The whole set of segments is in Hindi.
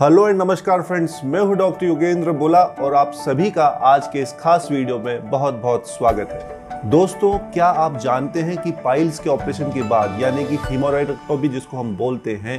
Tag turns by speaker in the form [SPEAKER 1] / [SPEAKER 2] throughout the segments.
[SPEAKER 1] हेलो एंड नमस्कार फ्रेंड्स मैं हूं डॉक्टर योगेंद्र बोला और आप सभी का आज के इस खास वीडियो में बहुत बहुत स्वागत है दोस्तों क्या आप जानते हैं कि पाइल्स के ऑपरेशन के बाद यानी कि भी जिसको हम बोलते हैं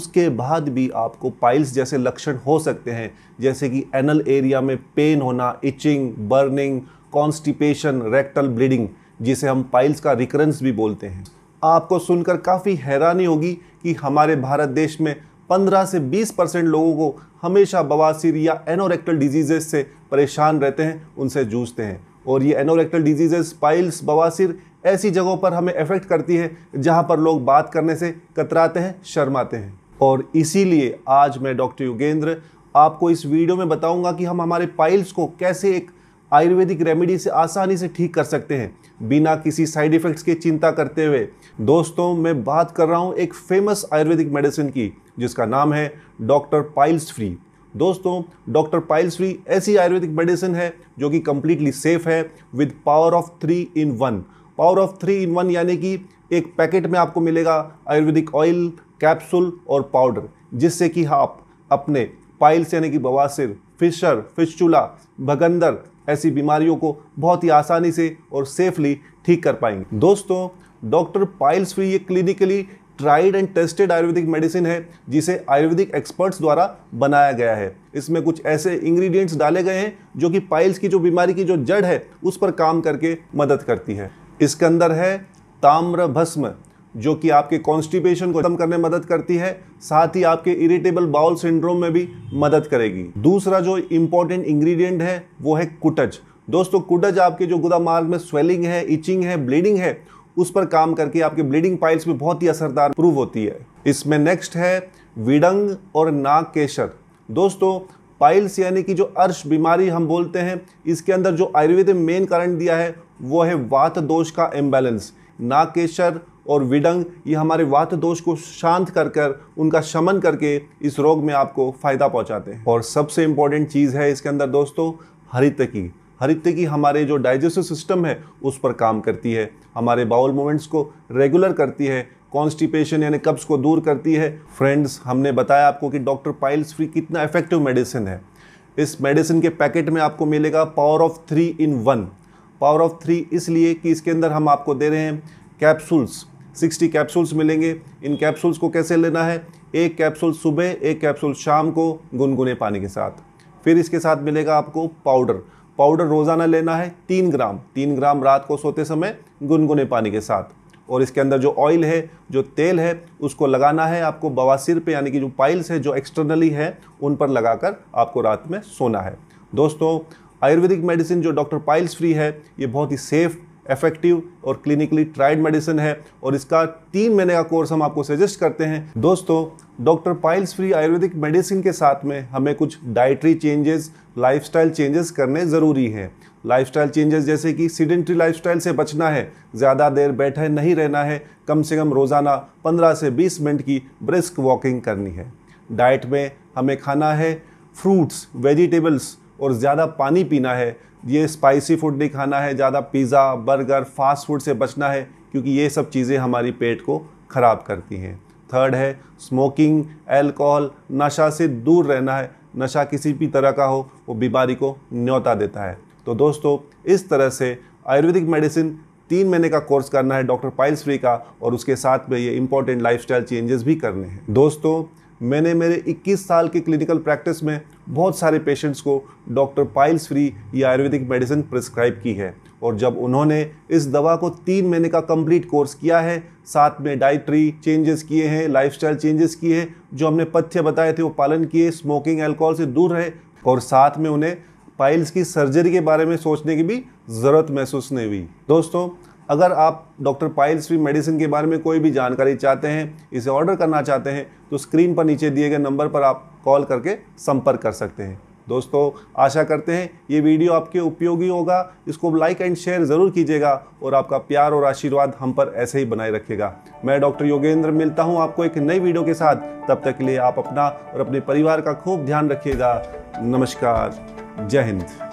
[SPEAKER 1] उसके बाद भी आपको पाइल्स जैसे लक्षण हो सकते हैं जैसे कि एनल एरिया में पेन होना itching burning constipation rectal bleeding जिसे हम पाइल्स का रिकरेंस भी बोलते हैं आपको सुनकर काफ़ी हैरानी होगी कि हमारे भारत देश में 15 से 20 परसेंट लोगों को हमेशा बवासीर या एनोरेक्टल डिजीजेस से परेशान रहते हैं उनसे जूझते हैं और ये एनोरेक्टल डिजीजेस पाइल्स बवासीर ऐसी जगहों पर हमें अफेक्ट करती है जहाँ पर लोग बात करने से कतराते हैं शर्माते हैं और इसीलिए आज मैं डॉक्टर योगेंद्र आपको इस वीडियो में बताऊंगा कि हम हमारे पाइल्स को कैसे एक आयुर्वेदिक रेमेडी से आसानी से ठीक कर सकते हैं बिना किसी साइड इफ़ेक्ट्स की चिंता करते हुए दोस्तों मैं बात कर रहा हूँ एक फेमस आयुर्वेदिक मेडिसिन की जिसका नाम है डॉक्टर पाइल्स फ्री दोस्तों डॉक्टर पाइल्स फ्री ऐसी आयुर्वेदिक मेडिसिन है जो कि कम्प्लीटली सेफ है with power of three in one power of three in one यानी कि एक पैकेट में आपको मिलेगा आयुर्वेदिक ऑयल कैप्सूल और पाउडर जिससे कि आप अपने पाइल्स यानी कि बवासिर फिशर फिशचूला भगंदर ऐसी बीमारियों को बहुत ही आसानी से और सेफली ठीक कर पाएंगे दोस्तों डॉक्टर पाइल्स फ्री ये clinically tried and tested Ayurvedic medicine है जिसे आयुर्वेदिक एक्सपर्ट्स द्वारा बनाया गया है इसमें कुछ ऐसे इंग्रेडिएंट्स डाले गए हैं जो कि पाइल्स की जो बीमारी की जो जड़ है उस पर काम करके मदद करती है इसके अंदर है ताम्र भस्म जो कि आपके कॉन्स्टिपेशन को कम करने में मदद करती है साथ ही आपके इरिटेबल बाउल सिंड्रोम में भी मदद करेगी दूसरा जो इम्पोर्टेंट इंग्रेडिएंट है वो है कुटज दोस्तों कुटज आपके जो गुदा मार्ग में स्वेलिंग है इचिंग है ब्लीडिंग है उस पर काम करके आपके ब्लीडिंग पाइल्स में बहुत ही असरदार प्रूव होती है इसमें नेक्स्ट है विडंग और नाग केशर दोस्तों पाइल्स यानी कि जो अर्श बीमारी हम बोलते हैं इसके अंदर जो आयुर्वेद मेन कारण दिया है वो है वात दोष का नाग केसर और विडंग ये हमारे वात दोष को शांत कर कर उनका शमन करके इस रोग में आपको फ़ायदा पहुंचाते हैं और सबसे इम्पॉर्टेंट चीज़ है इसके अंदर दोस्तों हरित की हरित की हमारे जो डाइजेस्टिव सिस्टम है उस पर काम करती है हमारे बाउल मूवमेंट्स को रेगुलर करती है कॉन्स्टिपेशन यानी कब्ज को दूर करती है फ्रेंड्स हमने बताया आपको कि डॉक्टर पाइल्स फ्री कितना इफेक्टिव मेडिसिन है इस मेडिसिन के पैकेट में आपको मिलेगा power of three in one power of three इसलिए कि इसके अंदर हम आपको दे रहे हैं कैप्सूल्स 60 कैप्सूल्स मिलेंगे इन कैप्सूल्स को कैसे लेना है एक कैप्सूल सुबह एक कैप्सूल शाम को गुनगुने पानी के साथ फिर इसके साथ मिलेगा आपको पाउडर पाउडर रोज़ाना लेना है तीन ग्राम तीन ग्राम रात को सोते समय गुनगुने पानी के साथ और इसके अंदर जो ऑयल है जो तेल है उसको लगाना है आपको बवासिर पे यानी कि जो पाइल्स है जो एक्सटर्नली है उन पर लगाकर आपको रात में सोना है दोस्तों आयुर्वेदिक मेडिसिन जो डॉक्टर पाइल्स फ्री है ये बहुत ही सेफ़ इफेक्टिव और क्लिनिकली ट्राइड मेडिसिन है और इसका तीन महीने का कोर्स हम आपको सजेस्ट करते हैं दोस्तों doctor piles free Ayurvedic medicine के साथ में हमें कुछ डाइटरी चेंजेस लाइफस्टाइल चेंजेस करने ज़रूरी हैं लाइफस्टाइल चेंजेस जैसे कि सीडेंट्री लाइफस्टाइल से बचना है ज़्यादा देर बैठे नहीं रहना है कम से कम रोज़ाना 15 से 20 मिनट की ब्रिस्क वॉकिंग करनी है डाइट में हमें खाना है फ्रूट्स वेजिटेबल्स और ज़्यादा पानी पीना है ये स्पाइसी फूड नहीं खाना है ज़्यादा पिज़्ज़ा बर्गर फास्ट फूड से बचना है क्योंकि ये सब चीज़ें हमारी पेट को ख़राब करती हैं थर्ड है स्मोकिंग एल्कोहल नशा से दूर रहना है नशा किसी भी तरह का हो वो बीमारी को न्योता देता है तो दोस्तों इस तरह से आयुर्वेदिक मेडिसिन तीन महीने का कोर्स करना है डॉक्टर पाइल्स फ्री का और उसके साथ में ये इंपॉर्टेंट लाइफस्टाइल चेंजेस भी करने हैं दोस्तों मैंने मेरे 21 साल के क्लिनिकल प्रैक्टिस में बहुत सारे पेशेंट्स को डॉक्टर पाइल्स फ्री या आयुर्वेदिक मेडिसिन प्रिस्क्राइब की है और जब उन्होंने इस दवा को तीन महीने का कंप्लीट कोर्स किया है साथ में डाइटरी चेंजेस किए हैं लाइफस्टाइल चेंजेस किए हैं जो हमने पथ्य बताए थे वो पालन किए स्मोकिंग अल्कोहल से दूर रहे और साथ में उन्हें पाइल्स की सर्जरी के बारे में सोचने की भी ज़रूरत महसूस नहीं हुई दोस्तों अगर आप डॉक्टर पाइल्स भी मेडिसिन के बारे में कोई भी जानकारी चाहते हैं इसे ऑर्डर करना चाहते हैं तो स्क्रीन पर नीचे दिए गए नंबर पर आप कॉल करके संपर्क कर सकते हैं दोस्तों आशा करते हैं ये वीडियो आपके उपयोगी होगा इसको लाइक एंड शेयर ज़रूर कीजिएगा और आपका प्यार और आशीर्वाद हम पर ऐसे ही बनाए रखेगा मैं डॉक्टर योगेंद्र मिलता हूँ आपको एक नई वीडियो के साथ तब तक के लिए आप अपना और अपने परिवार का खूब ध्यान रखिएगा नमस्कार जय हिंद